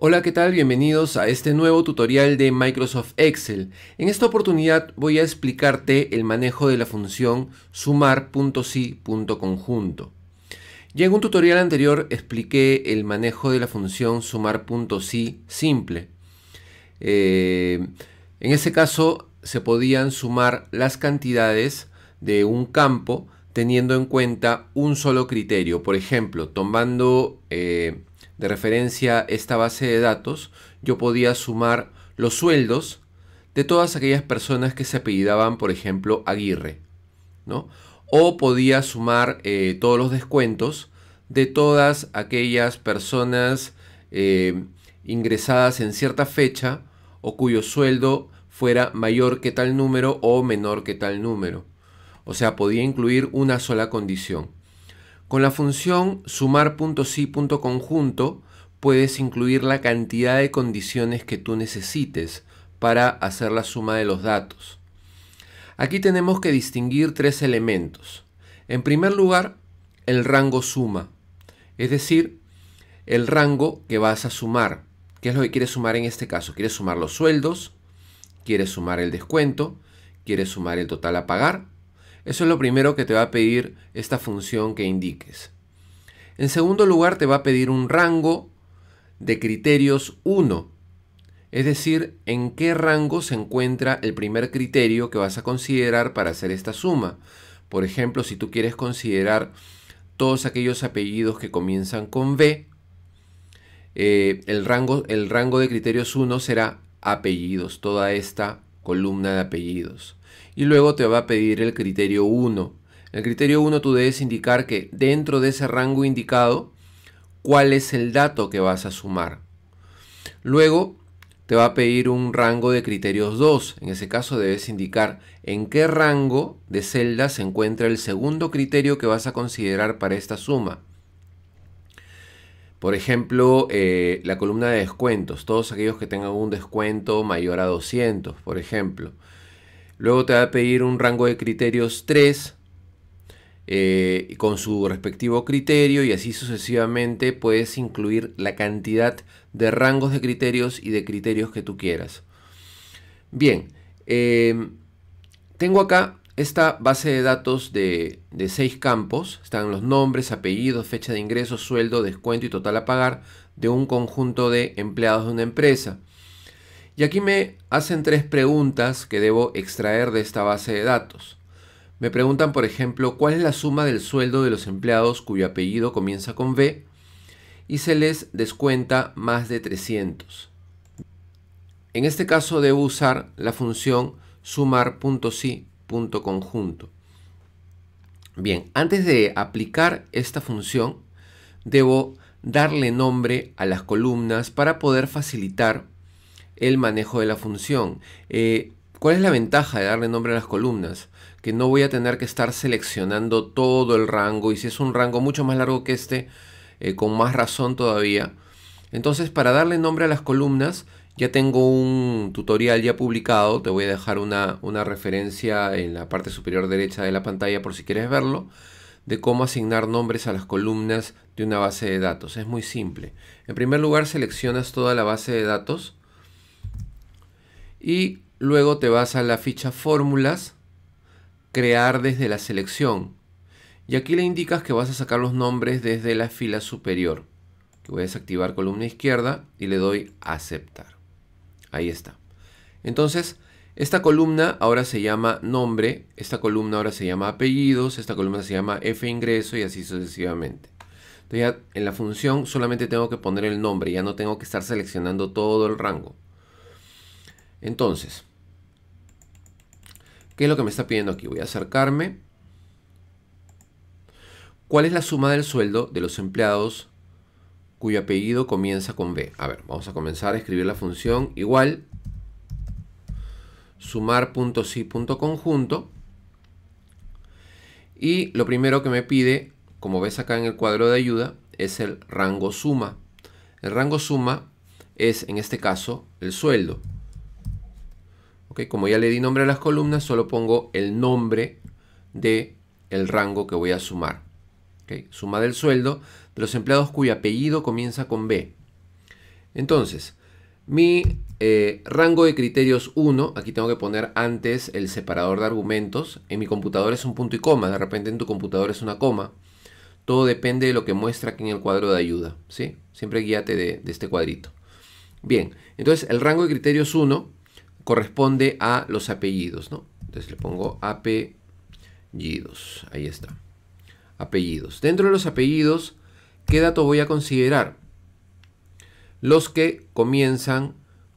Hola, ¿qué tal? Bienvenidos a este nuevo tutorial de Microsoft Excel. En esta oportunidad voy a explicarte el manejo de la función sumar.si.conjunto. Ya en un tutorial anterior expliqué el manejo de la función sumar.si simple. Eh, en ese caso se podían sumar las cantidades de un campo teniendo en cuenta un solo criterio. Por ejemplo, tomando... Eh, de referencia esta base de datos, yo podía sumar los sueldos de todas aquellas personas que se apellidaban, por ejemplo, Aguirre, O podía sumar eh, todos los descuentos de todas aquellas personas eh, ingresadas en cierta fecha o cuyo sueldo fuera mayor que tal número o menor que tal número. O sea, podía incluir una sola condición. Con la función sumar.si.conjunto puedes incluir la cantidad de condiciones que tú necesites para hacer la suma de los datos. Aquí tenemos que distinguir tres elementos. En primer lugar, el rango suma, es decir, el rango que vas a sumar. ¿Qué es lo que quieres sumar en este caso? Quieres sumar los sueldos, quieres sumar el descuento, quieres sumar el total a pagar eso es lo primero que te va a pedir esta función que indiques. En segundo lugar, te va a pedir un rango de criterios 1, es decir, en qué rango se encuentra el primer criterio que vas a considerar para hacer esta suma. Por ejemplo, si tú quieres considerar todos aquellos apellidos que comienzan con B, eh, el, rango, el rango de criterios 1 será apellidos, toda esta columna de apellidos y luego te va a pedir el criterio 1. El criterio 1 tú debes indicar que dentro de ese rango indicado, cuál es el dato que vas a sumar. Luego te va a pedir un rango de criterios 2. En ese caso debes indicar en qué rango de celdas se encuentra el segundo criterio que vas a considerar para esta suma. Por ejemplo, eh, la columna de descuentos. Todos aquellos que tengan un descuento mayor a 200, por ejemplo. Luego te va a pedir un rango de criterios 3 eh, con su respectivo criterio y así sucesivamente puedes incluir la cantidad de rangos de criterios y de criterios que tú quieras. Bien, eh, tengo acá esta base de datos de, de, seis campos. Están los nombres, apellidos, fecha de ingreso, sueldo, descuento y total a pagar de un conjunto de empleados de una empresa. Y aquí me hacen tres preguntas que debo extraer de esta base de datos. Me preguntan, por ejemplo, cuál es la suma del sueldo de los empleados cuyo apellido comienza con B y se les descuenta más de 300. En este caso debo usar la función sumar.si.conjunto. Bien, antes de aplicar esta función, debo darle nombre a las columnas para poder facilitar el manejo de la función. Eh, ¿Cuál es la ventaja de darle nombre a las columnas? Que no voy a tener que estar seleccionando todo el rango y si es un rango mucho más largo que este, eh, con más razón todavía. Entonces para darle nombre a las columnas ya tengo un tutorial ya publicado, te voy a dejar una, una referencia en la parte superior derecha de la pantalla por si quieres verlo, de cómo asignar nombres a las columnas de una base de datos. Es muy simple. En primer lugar seleccionas toda la base de datos y luego te vas a la ficha fórmulas, crear desde la selección. Y aquí le indicas que vas a sacar los nombres desde la fila superior. Que voy a desactivar columna izquierda y le doy aceptar. Ahí está. Entonces, esta columna ahora se llama nombre, esta columna ahora se llama apellidos, esta columna se llama F ingreso y así sucesivamente. Entonces en la función solamente tengo que poner el nombre, ya no tengo que estar seleccionando todo el rango. Entonces, ¿qué es lo que me está pidiendo aquí? Voy a acercarme. ¿Cuál es la suma del sueldo de los empleados cuyo apellido comienza con B? A ver, vamos a comenzar a escribir la función igual sumar.si.conjunto y lo primero que me pide, como ves acá en el cuadro de ayuda, es el rango suma. El rango suma es en este caso el sueldo como ya le di nombre a las columnas, solo pongo el nombre de el rango que voy a sumar. suma del sueldo de los empleados cuyo apellido comienza con B. Entonces, mi eh, rango de criterios 1, aquí tengo que poner antes el separador de argumentos. En mi computador es un punto y coma, de repente en tu computador es una coma. Todo depende de lo que muestra aquí en el cuadro de ayuda. ¿sí? Siempre guíate de, de este cuadrito. Bien, entonces el rango de criterios 1 corresponde a los apellidos, ¿no? Entonces le pongo apellidos, ahí está, apellidos. Dentro de los apellidos, ¿qué dato voy a considerar? Los que comienzan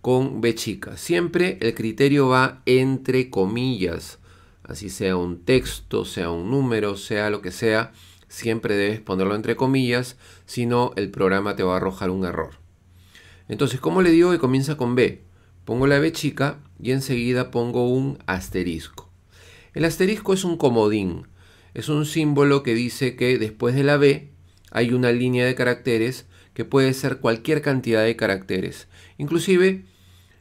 con B chica. Siempre el criterio va entre comillas, así sea un texto, sea un número, sea lo que sea, siempre debes ponerlo entre comillas, si no el programa te va a arrojar un error. Entonces, ¿cómo le digo que comienza con B? Pongo la B chica y enseguida pongo un asterisco. El asterisco es un comodín, es un símbolo que dice que después de la B hay una línea de caracteres que puede ser cualquier cantidad de caracteres. Inclusive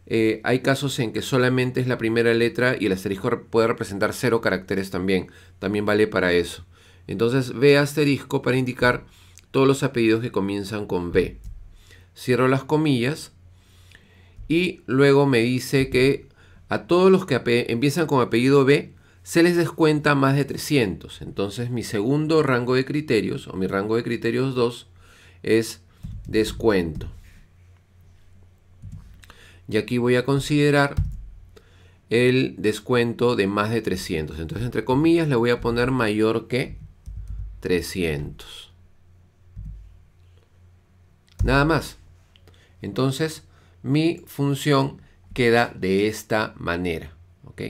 eh, hay casos en que solamente es la primera letra y el asterisco puede representar cero caracteres también. También vale para eso. Entonces B asterisco para indicar todos los apellidos que comienzan con B. Cierro las comillas y luego me dice que a todos los que empiezan con apellido B se les descuenta más de 300. Entonces mi segundo rango de criterios o mi rango de criterios 2 es descuento. Y aquí voy a considerar el descuento de más de 300. Entonces entre comillas le voy a poner mayor que 300. Nada más. Entonces mi función queda de esta manera. ¿ok?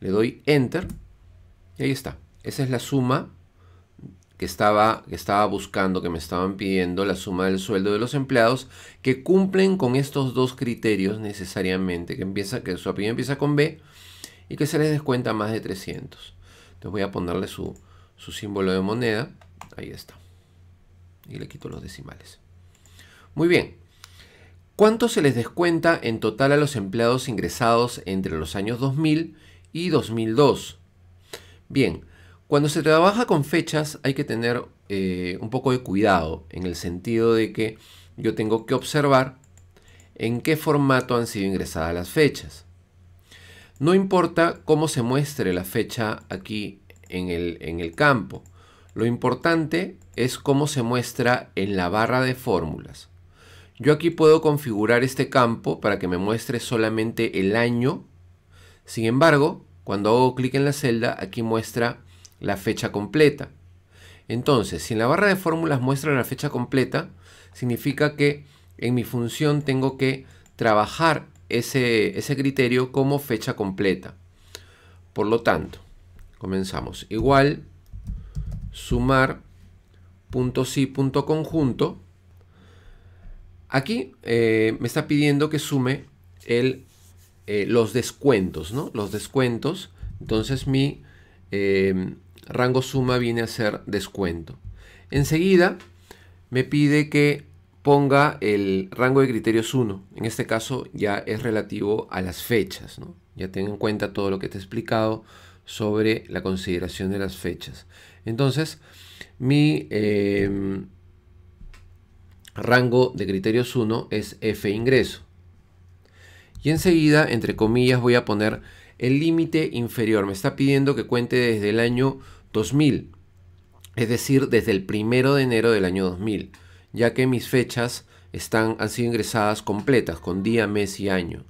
Le doy enter y ahí está. Esa es la suma que estaba, que estaba buscando, que me estaban pidiendo, la suma del sueldo de los empleados que cumplen con estos dos criterios necesariamente, que, empieza, que su apellido empieza con B y que se les descuenta más de 300. Entonces voy a ponerle su símbolo de moneda. Ahí está. Y le quito los decimales. Muy bien. ¿Cuánto se les descuenta en total a los empleados ingresados entre los años 2000 y 2002? Bien, cuando se trabaja con fechas hay que tener eh, un poco de cuidado en el sentido de que yo tengo que observar en qué formato han sido ingresadas las fechas. No importa cómo se muestre la fecha aquí en el campo, lo importante es cómo se muestra en la barra de fórmulas. Yo aquí puedo configurar este campo para que me muestre solamente el año. Sin embargo, cuando hago clic en la celda, aquí muestra la fecha completa. Entonces, si en la barra de fórmulas muestra la fecha completa, significa que en mi función tengo que trabajar ese, criterio como fecha completa. Por lo tanto, comenzamos. Igual, sumar punto punto conjunto Aquí eh, me está pidiendo que sume eh, los descuentos, ¿no? Los descuentos. Entonces mi em, rango suma viene a ser descuento. Enseguida me pide que ponga el rango de criterios 1. En este caso ya es relativo a las fechas, ¿no? Ya ten en cuenta todo lo que te he explicado sobre la consideración de las fechas. Entonces, mi... Em, rango de criterios 1 es F ingreso. Y enseguida, entre comillas, voy a poner el límite inferior. Me está pidiendo que cuente desde el año 2000, es decir, desde el primero de enero del año 2000, ya que mis fechas están, han sido ingresadas completas, con día, mes y año.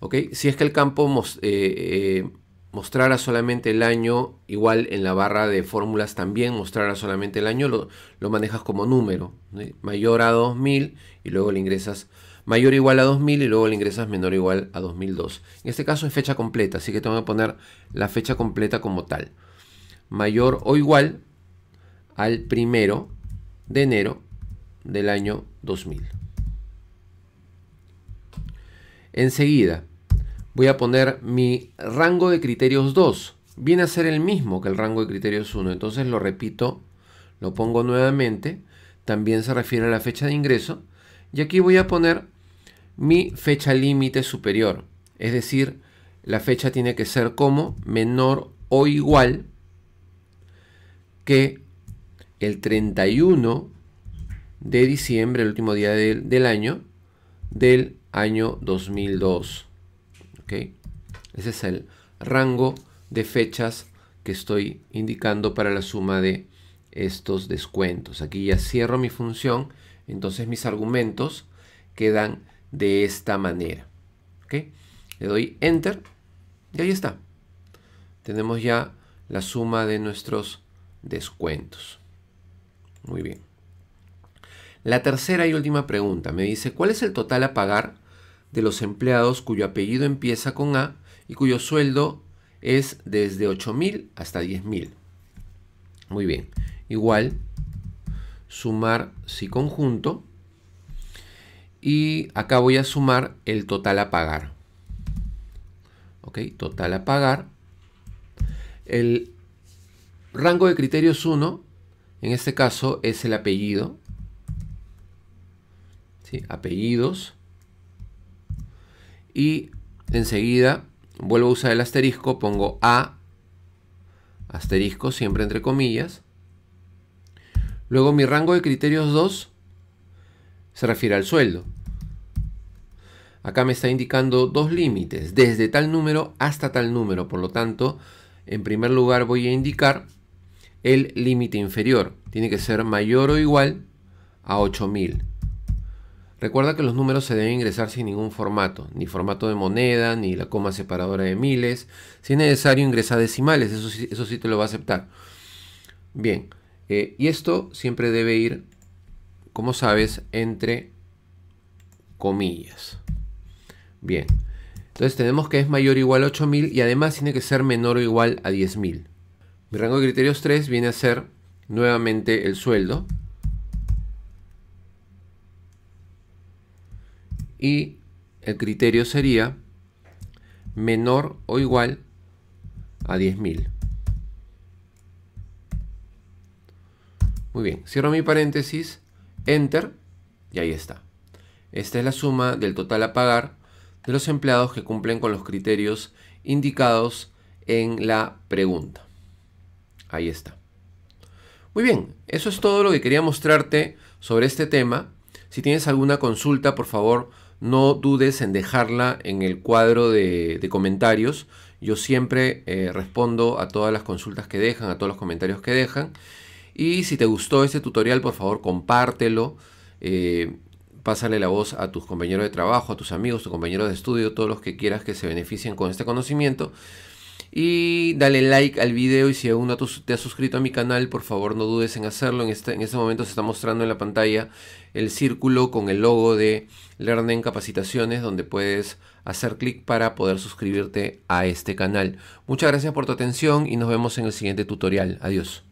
¿Ok? Si es que el campo eh, eh, mostrará solamente el año, igual en la barra de fórmulas también mostrará solamente el año, lo, lo manejas como número, mayor a 2000 y luego le ingresas mayor o igual a 2000 y luego le ingresas menor o igual a 2002. En este caso es fecha completa, así que tengo que poner la fecha completa como tal. Mayor o igual al primero de enero del año 2000. Enseguida, voy a poner mi rango de criterios 2. Viene a ser el mismo que el rango de criterios 1, entonces lo repito, lo pongo nuevamente. También se refiere a la fecha de ingreso. Y aquí voy a poner mi fecha límite superior. Es decir, la fecha tiene que ser como menor o igual que el 31 de diciembre, el último día del, año, del año 2002. Ese es el rango de fechas que estoy indicando para la suma de estos descuentos. Aquí ya cierro mi función, entonces mis argumentos quedan de esta manera. ¿okay? Le doy Enter y ahí está. Tenemos ya la suma de nuestros descuentos. Muy bien. La tercera y última pregunta me dice, ¿cuál es el total a pagar de los empleados cuyo apellido empieza con A y cuyo sueldo es desde 8.000 hasta 10.000. Muy bien. Igual, sumar si conjunto. Y acá voy a sumar el total a pagar. ¿Ok? Total a pagar. El rango de criterios 1, en este caso, es el apellido. ¿Sí? Apellidos y enseguida vuelvo a usar el asterisco, pongo A, asterisco siempre entre comillas. Luego mi rango de criterios 2 se refiere al sueldo. Acá me está indicando dos límites, desde tal número hasta tal número. Por lo tanto, en primer lugar voy a indicar el límite inferior. Tiene que ser mayor o igual a 8000. Recuerda que los números se deben ingresar sin ningún formato, ni formato de moneda, ni la coma separadora de miles. Si es necesario, ingresa decimales, eso, eso sí te lo va a aceptar. Bien, eh, y esto siempre debe ir, como sabes, entre comillas. Bien, entonces tenemos que es mayor o igual a 8000 y además tiene que ser menor o igual a 10000. Mi rango de criterios 3 viene a ser nuevamente el sueldo, y el criterio sería menor o igual a 10.000. Muy bien, cierro mi paréntesis, enter y ahí está. Esta es la suma del total a pagar de los empleados que cumplen con los criterios indicados en la pregunta. Ahí está. Muy bien, eso es todo lo que quería mostrarte sobre este tema. Si tienes alguna consulta, por favor, no dudes en dejarla en el cuadro de, comentarios. Yo siempre eh, respondo a todas las consultas que dejan, a todos los comentarios que dejan. Y si te gustó este tutorial, por favor, compártelo. Eh, pásale la voz a tus compañeros de trabajo, a tus amigos, a tus compañeros de estudio, todos los que quieras que se beneficien con este conocimiento. Y dale like al video y si aún no te has suscrito a mi canal, por favor no dudes en hacerlo. En este, en este momento se está mostrando en la pantalla el círculo con el logo de Learning Capacitaciones donde puedes hacer clic para poder suscribirte a este canal. Muchas gracias por tu atención y nos vemos en el siguiente tutorial. Adiós.